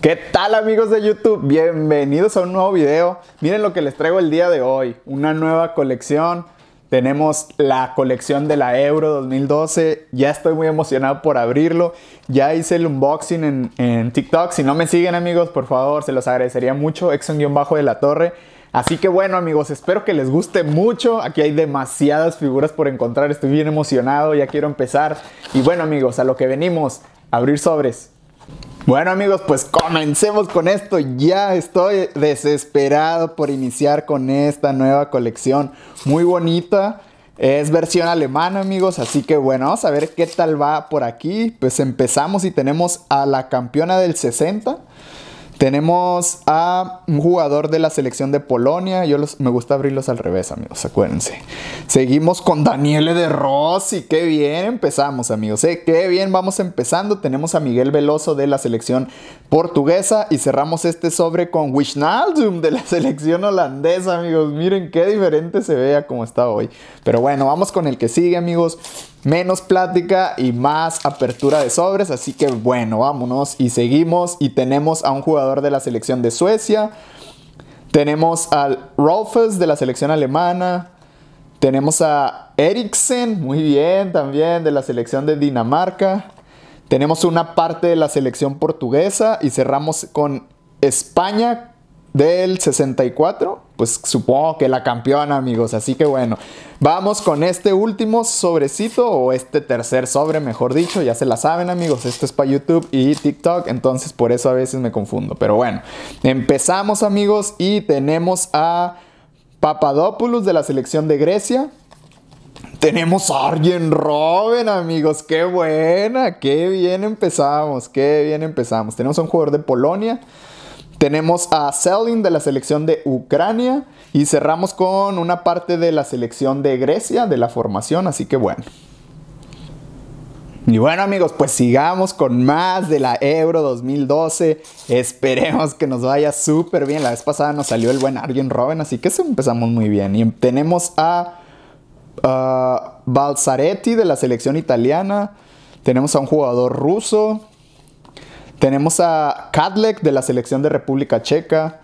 ¿Qué tal amigos de YouTube? Bienvenidos a un nuevo video. Miren lo que les traigo el día de hoy, una nueva colección. Tenemos la colección de la Euro 2012. Ya estoy muy emocionado por abrirlo. Ya hice el unboxing en, en TikTok. Si no me siguen amigos, por favor, se los agradecería mucho. Exxon-Bajo de la Torre. Así que bueno amigos, espero que les guste mucho. Aquí hay demasiadas figuras por encontrar. Estoy bien emocionado, ya quiero empezar. Y bueno amigos, a lo que venimos, abrir sobres. Bueno amigos, pues comencemos con esto. Ya estoy desesperado por iniciar con esta nueva colección. Muy bonita. Es versión alemana amigos, así que bueno, vamos a ver qué tal va por aquí. Pues empezamos y tenemos a la campeona del 60 tenemos a un jugador de la selección de Polonia. Yo me gusta abrirlos al revés, amigos, acuérdense. Seguimos con Daniele de Rossi. Qué bien empezamos, amigos. ¿eh? Qué bien vamos empezando. Tenemos a Miguel Veloso de la selección portuguesa. Y cerramos este sobre con Wijnaldum de la selección holandesa, amigos. Miren qué diferente se vea como está hoy. Pero bueno, vamos con el que sigue, amigos menos plática y más apertura de sobres. Así que bueno, vámonos y seguimos. Y tenemos a un jugador de la selección de Suecia. Tenemos al Rolfes de la selección alemana. Tenemos a Eriksen, muy bien, también de la selección de Dinamarca. Tenemos una parte de la selección portuguesa y cerramos con España del 64 pues supongo que la campeona, amigos. Así que bueno, vamos con este último sobrecito o este tercer sobre, mejor dicho. Ya se la saben, amigos. Esto es para YouTube y TikTok, entonces por eso a veces me confundo. Pero bueno, empezamos, amigos, y tenemos a Papadopoulos de la selección de Grecia. Tenemos a Arjen Robben, amigos. Qué buena, qué bien empezamos, qué bien empezamos. Tenemos a un jugador de Polonia. Tenemos a Selin de la selección de Ucrania y cerramos con una parte de la selección de Grecia de la formación, así que bueno. Y bueno amigos, pues sigamos con más de la Euro 2012. Esperemos que nos vaya súper bien. La vez pasada nos salió el buen Arjen Robben, así que empezamos muy bien. Y tenemos a Balzaretti de la selección italiana. Tenemos a un jugador ruso. Tenemos a Kadlec de la selección de República Checa.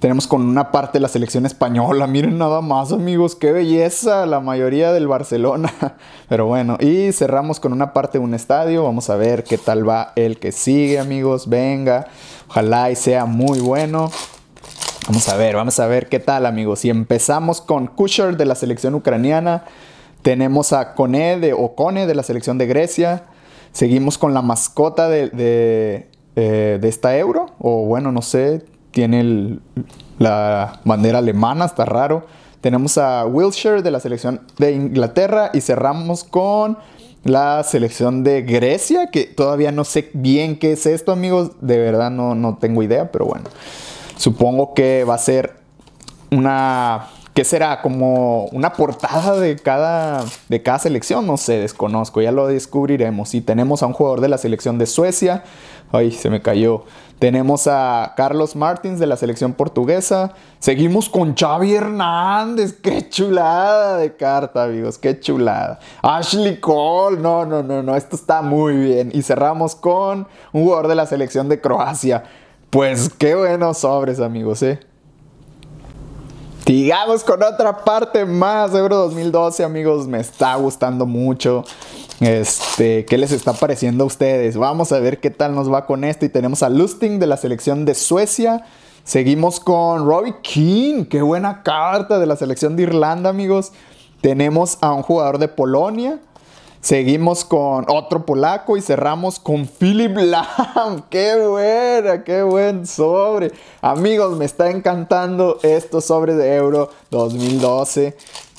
Tenemos con una parte de la selección española. Miren nada más, amigos. Qué belleza. La mayoría del Barcelona. Pero bueno, y cerramos con una parte de un estadio. Vamos a ver qué tal va el que sigue, amigos. Venga. Ojalá y sea muy bueno. Vamos a ver, vamos a ver qué tal, amigos. Y empezamos con Kusher de la selección ucraniana. Tenemos a Kone de de la selección de Grecia. Seguimos con la mascota de eh, de esta euro, o bueno, no sé, tiene la bandera alemana, está raro. Tenemos a Wilshire de la selección de Inglaterra y cerramos con la selección de Grecia, que todavía no sé bien qué es esto, amigos, de verdad no, no tengo idea, pero bueno, supongo que va a ser una ¿Qué será? Como una portada de cada, de cada selección, no sé, desconozco, ya lo descubriremos. Y tenemos a un jugador de la selección de Suecia, ay, se me cayó. Tenemos a Carlos Martins de la selección portuguesa. Seguimos con Xavi Hernández. Qué chulada de carta, amigos. Qué chulada. Ashley Cole. No, no, no, no. Esto está muy bien. Y cerramos con un jugador de la selección de Croacia. Pues qué buenos sobres, amigos, eh. Digamos con otra parte más, Euro 2012, amigos, me está gustando mucho. Este, ¿qué les está pareciendo a ustedes? Vamos a ver qué tal nos va con esto. Y tenemos a Lusting de la selección de Suecia. Seguimos con Robbie King, qué buena carta de la selección de Irlanda, amigos. Tenemos a un jugador de Polonia. Seguimos con otro polaco y cerramos con Philip Lam. ¡Qué buena! ¡Qué buen sobre! Amigos, me está encantando estos sobres de Euro 2012.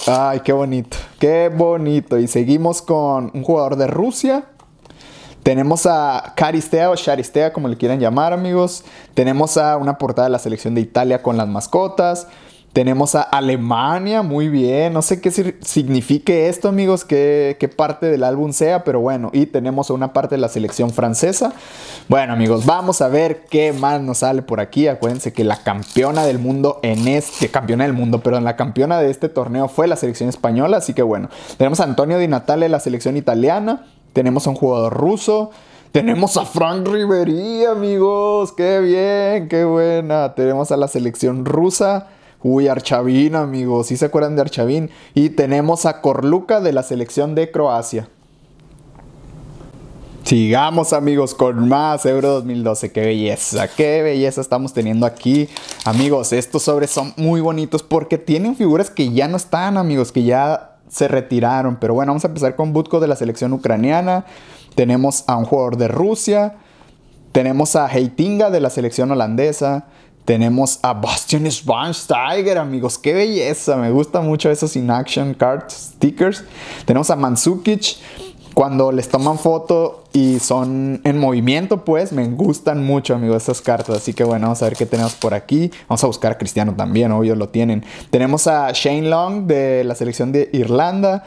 ¡Ay, qué bonito! ¡Qué bonito! Y seguimos con un jugador de Rusia. Tenemos a Caristea o Charistea, como le quieran llamar, amigos. Tenemos a una portada de la selección de Italia con las mascotas. Tenemos a Alemania, muy bien. No sé qué signifique esto, amigos, qué, parte del álbum sea, pero bueno. Y tenemos a una parte de la selección francesa. Bueno, amigos, vamos a ver qué más nos sale por aquí. Acuérdense que la campeona del mundo en este, campeona del mundo, perdón, la campeona de este torneo fue la selección española. Así que bueno, tenemos a Antonio Di Natale, la selección italiana. Tenemos a un jugador ruso. Tenemos a Frank Riveri amigos. Qué bien, qué buena. Tenemos a la selección rusa. Uy, Archavín, amigos, si ¿sí se acuerdan de Archavín. Y tenemos a Corluca de la selección de Croacia. Sigamos amigos con más Euro 2012, qué belleza, qué belleza estamos teniendo aquí. Amigos, estos sobres son muy bonitos porque tienen figuras que ya no están amigos, que ya se retiraron. Pero bueno, vamos a empezar con Butko de la selección ucraniana, tenemos a un jugador de Rusia, tenemos a Heitinga de la selección holandesa, tenemos a Bastion Tiger, amigos. Qué belleza. Me gustan mucho esos in action card stickers. Tenemos a Mansukic. Cuando les toman foto y son en movimiento, pues me gustan mucho, amigos, esas cartas. Así que bueno, vamos a ver qué tenemos por aquí. Vamos a buscar a Cristiano también, obvio lo tienen. Tenemos a Shane Long de la selección de Irlanda.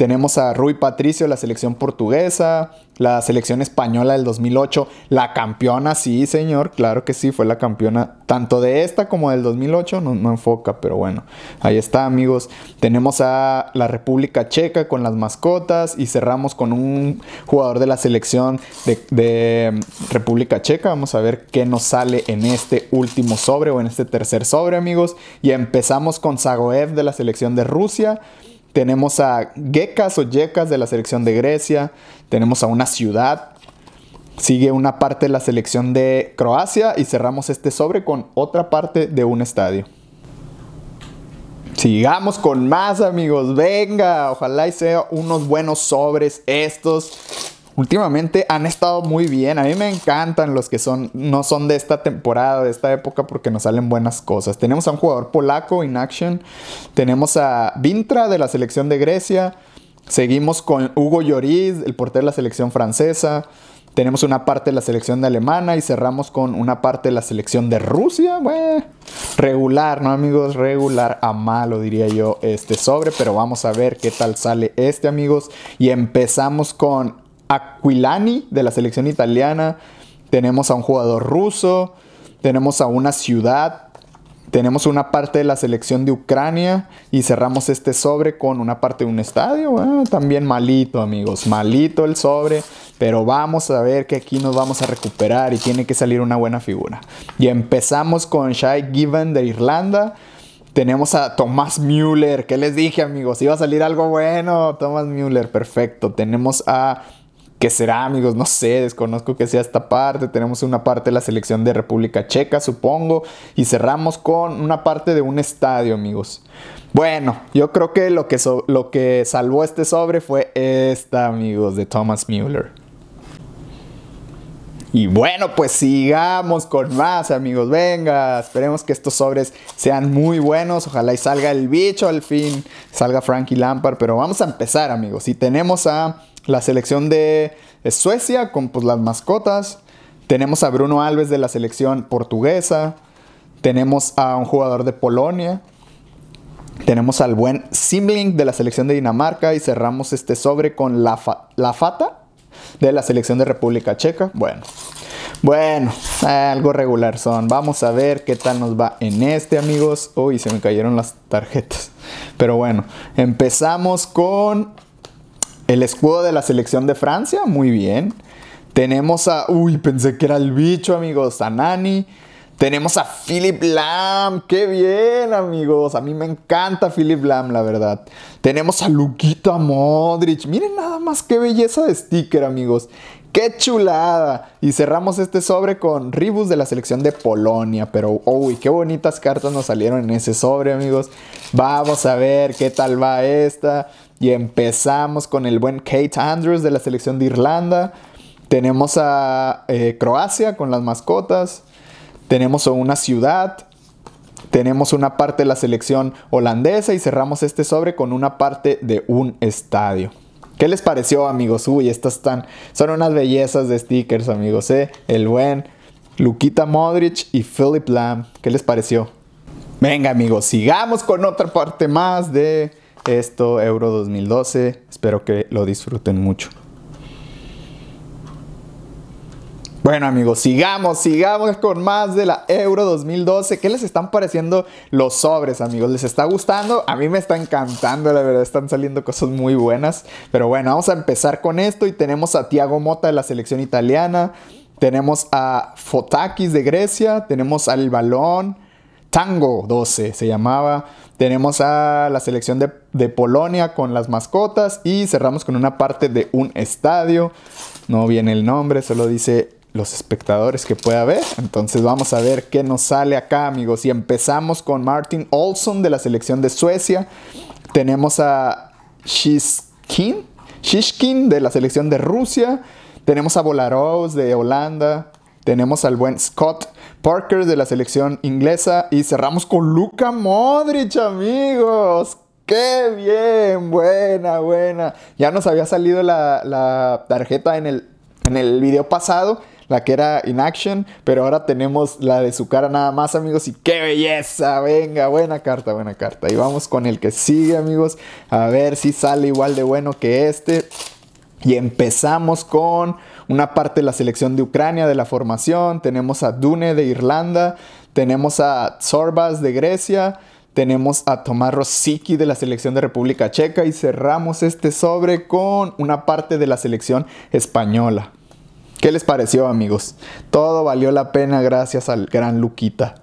Tenemos a Rui Patricio, la selección portuguesa, la selección española del 2008, la campeona, sí señor, claro que sí, fue la campeona tanto de esta como del 2008, no, enfoca, pero bueno, ahí está amigos. Tenemos a la República Checa con las mascotas y cerramos con un jugador de la selección de, de mm, República Checa. Vamos a ver qué nos sale en este último sobre o en este tercer sobre amigos. Y empezamos con Zagoev de la selección de Rusia. Tenemos a Gekas o Yekas de la selección de Grecia. Tenemos a una ciudad. Sigue una parte de la selección de Croacia y cerramos este sobre con otra parte de un estadio. Sigamos con más amigos, venga, ojalá y sea unos buenos sobres estos últimamente han estado muy bien. A mí me encantan los que son, no son de esta temporada, de esta época, porque nos salen buenas cosas. Tenemos a un jugador polaco in action. Tenemos a Vintra de la selección de Grecia. Seguimos con Hugo Lloris, el portero de la selección francesa. Tenemos una parte de la selección de Alemana y cerramos con una parte de la selección de Rusia. regular, ¿no, amigos? Regular a malo, diría yo, este sobre. Pero vamos a ver qué tal sale este, amigos. Y empezamos con Aquilani de la selección italiana, tenemos a un jugador ruso, tenemos a una ciudad, tenemos una parte de la selección de Ucrania y cerramos este sobre con una parte de un estadio. Ah, también malito, amigos, malito el sobre, pero vamos a ver que aquí nos vamos a recuperar y tiene que salir una buena figura. Y empezamos con Shai Given de Irlanda. Tenemos a Tomás Müller, ¿qué les dije amigos? Iba a salir algo bueno, Tomás Müller, perfecto. Tenemos a ¿Qué será, amigos? No sé, desconozco que sea esta parte. Tenemos una parte de la selección de República Checa, supongo. Y cerramos con una parte de un estadio, amigos. Bueno, yo creo que lo que, lo que salvó este sobre fue esta, amigos, de Thomas Mueller. Y bueno, pues sigamos con más, amigos. Venga, esperemos que estos sobres sean muy buenos. Ojalá y salga el bicho al fin, salga Frankie Lampard. Pero vamos a empezar, amigos. Y tenemos a la selección de Suecia con pues, las mascotas. Tenemos a Bruno Alves de la selección portuguesa. Tenemos a un jugador de Polonia. Tenemos al buen Simling de la selección de Dinamarca. Y cerramos este sobre con la, la Fata de la selección de República Checa. Bueno, bueno, algo regular son. Vamos a ver qué tal nos va en este, amigos. Uy, se me cayeron las tarjetas. Pero bueno, empezamos con el escudo de la selección de Francia. Muy bien. Tenemos a... Uy, pensé que era el bicho, amigos. A Nani. Tenemos a Philip Lam. ¡Qué bien, amigos! A mí me encanta Philip Lam, la verdad. Tenemos a Lukita Modric. Miren nada más qué belleza de sticker, amigos. ¡Qué chulada! Y cerramos este sobre con Ribus de la selección de Polonia. Pero, oh, uy, qué bonitas cartas nos salieron en ese sobre, amigos. Vamos a ver qué tal va esta. Y empezamos con el buen Kate Andrews de la selección de Irlanda. Tenemos a eh, Croacia con las mascotas tenemos una ciudad, tenemos una parte de la selección holandesa y cerramos este sobre con una parte de un estadio. ¿Qué les pareció amigos? Uy, estas están, son unas bellezas de stickers amigos, ¿eh? El buen Luquita Modric y Philip Lam. ¿Qué les pareció? Venga amigos, sigamos con otra parte más de esto Euro 2012. Espero que lo disfruten mucho. Bueno amigos, sigamos, sigamos con más de la Euro 2012. ¿Qué les están pareciendo los sobres amigos? ¿Les está gustando? A mí me está encantando, la verdad, están saliendo cosas muy buenas. Pero bueno, vamos a empezar con esto y tenemos a Tiago Mota de la selección italiana, tenemos a Fotakis de Grecia, tenemos al Balón, Tango 12 se llamaba, tenemos a la selección de, de, Polonia con las mascotas y cerramos con una parte de un estadio. No viene el nombre, solo dice los espectadores que pueda ver... Entonces vamos a ver qué nos sale acá, amigos. Y empezamos con Martin Olsson de la selección de Suecia. Tenemos a Shishkin, Shishkin de la selección de Rusia. Tenemos a Volaros de Holanda. Tenemos al buen Scott Parker de la selección inglesa. Y cerramos con Luka Modric, amigos. ¡Qué bien! Buena, buena. Ya nos había salido la, tarjeta el en el video pasado la que era in action, pero ahora tenemos la de su cara nada más, amigos. Y qué belleza, venga, buena carta, buena carta. Y vamos con el que sigue, amigos, a ver si sale igual de bueno que este. Y empezamos con una parte de la selección de Ucrania, de la formación. Tenemos a Dune de Irlanda, tenemos a Sorbas de Grecia, tenemos a Tomás Rosicki de la selección de República Checa y cerramos este sobre con una parte de la selección española. ¿Qué les pareció amigos? Todo valió la pena gracias al gran Luquita.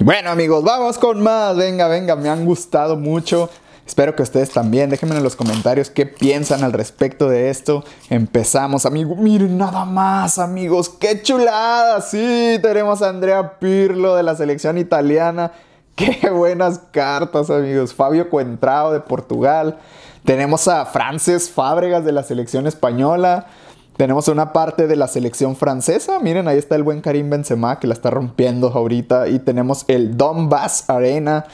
Bueno amigos, vamos con más. Venga, venga, me han gustado mucho. Espero que ustedes también. Déjenme en los comentarios qué piensan al respecto de esto. Empezamos, amigo. Miren nada más, amigos. ¡Qué chulada! Sí, tenemos a Andrea Pirlo de la selección italiana. ¡Qué buenas cartas, amigos! Fabio Cuentrao de Portugal. Tenemos a Frances Fábregas de la selección española. Tenemos una parte de la selección francesa. Miren, ahí está el buen Karim Benzema que la está rompiendo ahorita. Y tenemos el Donbass Arena,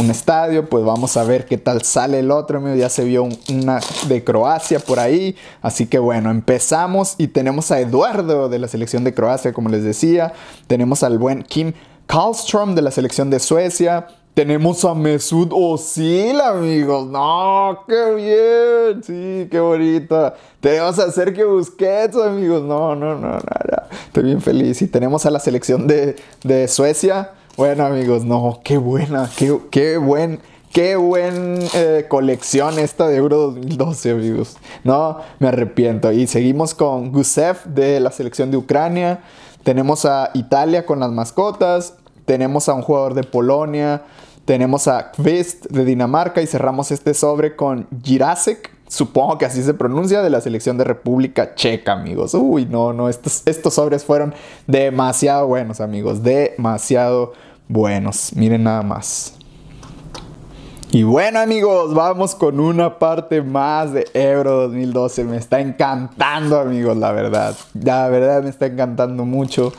un estadio. Pues vamos a ver qué tal sale el otro. Ya se vio una de Croacia por ahí. Así que bueno, empezamos. Y tenemos a Eduardo de la selección de Croacia, como les decía. Tenemos al buen Kim Karlstrom de la selección de Suecia. Tenemos a Mesut Ozil, amigos. No, qué bien. Sí, qué bonita. Tenemos a Sergio Busquets, amigos. No, no, no, nada. Estoy bien feliz. Y tenemos a la selección de, Suecia. Bueno, amigos, no, qué buena, qué, qué buen, qué buen eh, colección esta de Euro 2012, amigos. No, me arrepiento. Y seguimos con Gusev de la selección de Ucrania. Tenemos a Italia con las mascotas tenemos a un jugador de Polonia, tenemos a Kvist de Dinamarca y cerramos este sobre con Jirasek, supongo que así se pronuncia, de la selección de República Checa, amigos. Uy, no, no, estos, estos sobres fueron demasiado buenos, amigos, demasiado buenos. Miren nada más. Y bueno amigos, vamos con una parte más de Euro 2012. Me está encantando amigos, la verdad. La verdad me está encantando mucho.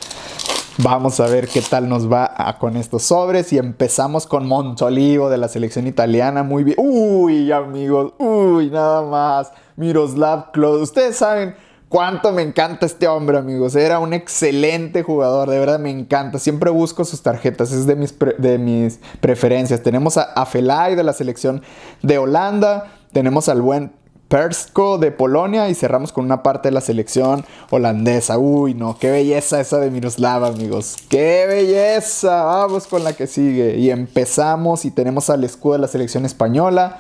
Vamos a ver qué tal nos va ah, con estos sobres. Y empezamos con Montolivo de la selección italiana. Muy bien. Uy, amigos. Uy, nada más. Miroslav Klose. Ustedes saben cuánto me encanta este hombre, amigos. Era un excelente jugador. De verdad, me encanta. Siempre busco sus tarjetas. Es de mis, de mis preferencias. Tenemos a, a Felay de la selección de Holanda. Tenemos al buen Persko de Polonia y cerramos con una parte de la selección holandesa. Uy, no, qué belleza esa de Miroslava, amigos. ¡Qué belleza! Vamos con la que sigue. Y empezamos y tenemos al escudo de la selección española.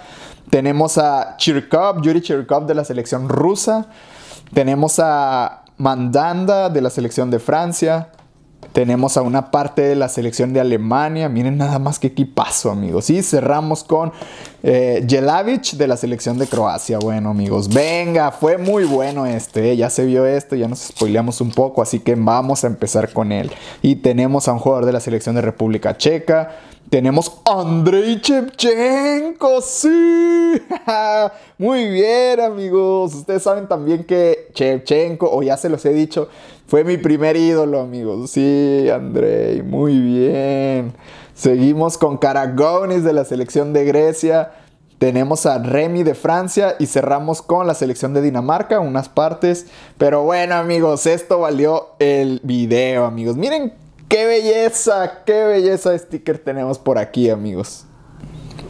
Tenemos a Chirkov, Yuri Chirkov de la selección rusa. Tenemos a Mandanda de la selección de Francia. Tenemos a una parte de la selección de Alemania. Miren nada más que equipazo, amigos. Y cerramos con eh, Jelavic de la selección de Croacia. Bueno, amigos, venga, fue muy bueno este. Eh, ya se vio esto, ya nos spoileamos un poco, así que vamos a empezar con él. Y tenemos a un jugador de la selección de República Checa. Tenemos Andrei Chevchenko, sí. Muy bien, amigos. Ustedes saben también que Chevchenko, o ya se los he dicho, fue mi primer ídolo, amigos. Sí, Andrei, muy bien. Seguimos con Karagounis de la selección de Grecia. Tenemos a Remy de Francia y cerramos con la selección de Dinamarca, unas partes. Pero bueno, amigos, esto valió el video, amigos. Miren qué belleza, qué belleza de sticker tenemos por aquí, amigos.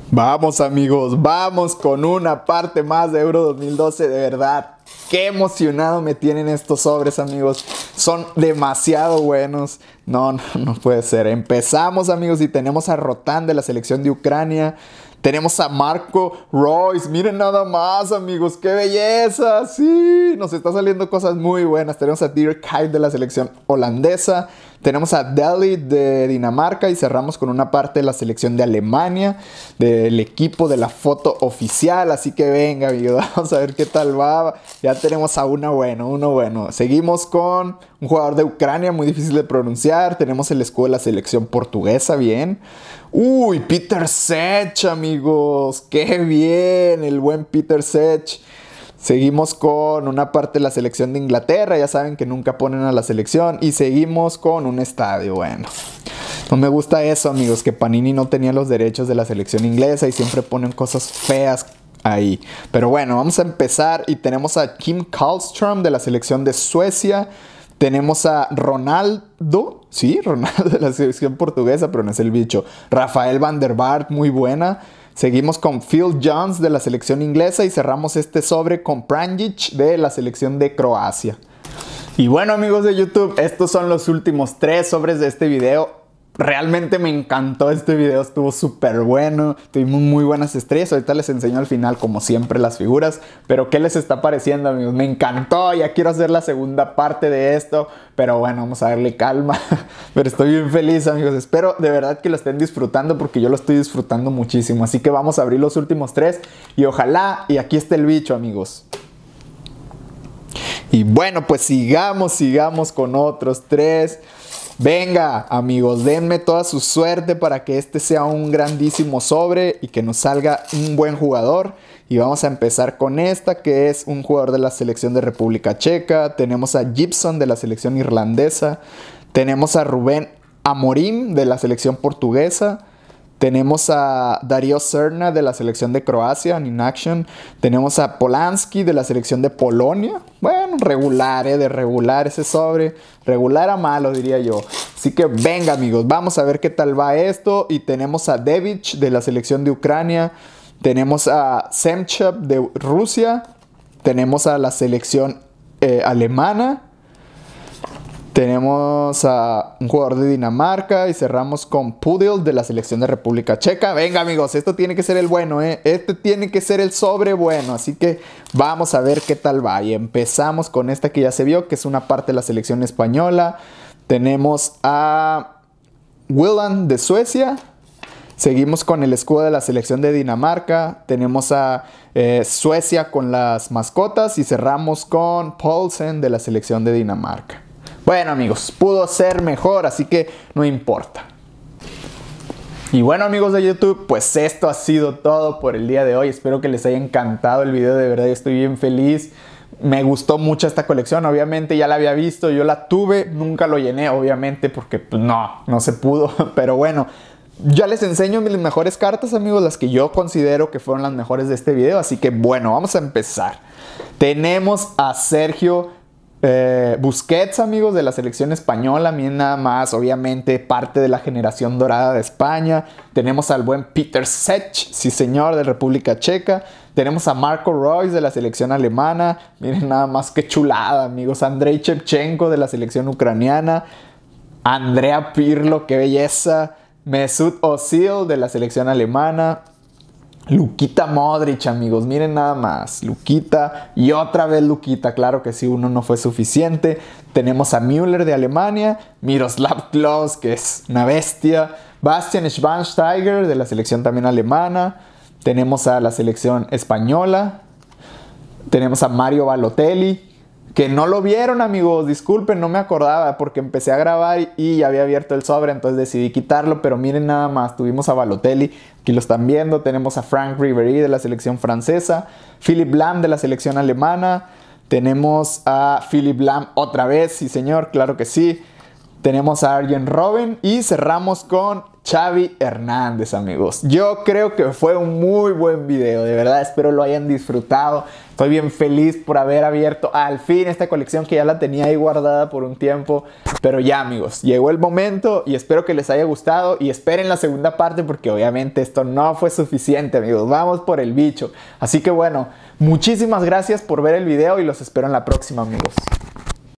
Vamos, amigos, vamos con una parte más de Euro 2012, de verdad. Qué emocionado me tienen estos sobres, amigos. Son demasiado buenos. No, no, puede ser. Empezamos, amigos, y tenemos a Rotan de la selección de Ucrania. Tenemos a Marco Royce. Miren nada más, amigos. ¡Qué belleza! Sí, nos está saliendo cosas muy buenas. Tenemos a Dirk Kuyt de la selección holandesa. Tenemos a Delhi de Dinamarca y cerramos con una parte de la selección de Alemania, del equipo de la foto oficial. Así que venga, amigos, vamos a ver qué tal va. Ya tenemos a uno bueno, uno bueno. Seguimos con un jugador de Ucrania, muy difícil de pronunciar. Tenemos el escudo de la selección portuguesa, bien. Uy, Peter Sech, amigos. Qué bien, el buen Peter Sech. Seguimos con una parte de la selección de Inglaterra, ya saben que nunca ponen a la selección. Y seguimos con un estadio, bueno. No me gusta eso, amigos, que Panini no tenía los derechos de la selección inglesa y siempre ponen cosas feas ahí. Pero bueno, vamos a empezar y tenemos a Kim Karlström de la selección de Suecia. Tenemos a Ronaldo, sí, Ronaldo de la selección portuguesa, pero no es el bicho. Rafael Van der Bart, muy buena. Seguimos con Phil Jones de la selección inglesa y cerramos este sobre con Pranjic de la selección de Croacia. Y bueno amigos de YouTube, estos son los últimos tres sobres de este video realmente me encantó este video, estuvo súper bueno, tuvimos muy buenas estrellas, ahorita les enseño al final como siempre las figuras, pero ¿qué les está pareciendo amigos? Me encantó, ya quiero hacer la segunda parte de esto, pero bueno, vamos a darle calma, pero estoy bien feliz amigos, espero de verdad que lo estén disfrutando porque yo lo estoy disfrutando muchísimo, así que vamos a abrir los últimos tres y ojalá, y aquí está el bicho amigos. Y bueno, pues sigamos, sigamos con otros tres. Venga, amigos, denme toda su suerte para que este sea un grandísimo sobre y que nos salga un buen jugador. Y vamos a empezar con esta, que es un jugador de la selección de República Checa. Tenemos a Gibson de la selección irlandesa. Tenemos a Rubén Amorim de la selección portuguesa. Tenemos a Dario Cerna de la selección de Croacia en Inaction. Tenemos a Polanski de la selección de Polonia. Bueno, regular, eh, de regular ese sobre. Regular a malo, diría yo. Así que venga, amigos, vamos a ver qué tal va esto. Y tenemos a Devich de la selección de Ucrania. Tenemos a Semchup de Rusia. Tenemos a la selección eh, alemana tenemos a un jugador de Dinamarca y cerramos con Pudil de la selección de República Checa. Venga amigos, esto tiene que ser el bueno, ¿eh? Este tiene que ser el sobre bueno. Así que vamos a ver qué tal va. Y empezamos con esta que ya se vio, que es una parte de la selección española. Tenemos a Willan de Suecia. Seguimos con el escudo de la selección de Dinamarca. Tenemos a eh, Suecia con las mascotas y cerramos con Paulsen de la selección de Dinamarca. Bueno amigos, pudo ser mejor, así que no importa. Y bueno amigos de YouTube, pues esto ha sido todo por el día de hoy. Espero que les haya encantado el video, de verdad estoy bien feliz. Me gustó mucho esta colección, obviamente ya la había visto, yo la tuve, nunca lo llené, obviamente, porque pues, no, no se pudo. Pero bueno, ya les enseño mis mejores cartas, amigos, las que yo considero que fueron las mejores de este video. Así que bueno, vamos a empezar. Tenemos a Sergio eh, Busquets, amigos, de la selección española, miren nada más, obviamente parte de la generación dorada de España. Tenemos al buen Peter Sech, sí señor, de República Checa. Tenemos a Marco Royce de la selección alemana, miren nada más que chulada, amigos. Andrei Shevchenko de la selección ucraniana. Andrea Pirlo, qué belleza. Mesut Özil de la selección alemana. Luquita Modric, amigos, miren nada más. Luquita y otra vez Luquita, claro que si uno no fue suficiente. Tenemos a Müller de Alemania, Miroslav Klaus, que es una bestia, Bastian Schwansteiger de la selección también alemana, tenemos a la selección española, tenemos a Mario Balotelli, que no lo vieron, amigos. Disculpen, no me acordaba porque empecé a grabar y ya había abierto el sobre, entonces decidí quitarlo. Pero miren nada más, tuvimos a Balotelli, aquí lo están viendo. Tenemos a Frank Ribery de la selección francesa, Philip Lamb de la selección alemana. Tenemos a Philip Lamb otra vez, sí señor, claro que sí. Tenemos a Arjen Robin y cerramos con Xavi Hernández, amigos. Yo creo que fue un muy buen video, de verdad, espero lo hayan disfrutado. Estoy bien feliz por haber abierto al fin esta colección que ya la tenía ahí guardada por un tiempo. Pero ya, amigos, llegó el momento y espero que les haya gustado y esperen la segunda parte porque obviamente esto no fue suficiente, amigos. Vamos por el bicho. Así que bueno, muchísimas gracias por ver el video y los espero en la próxima, amigos.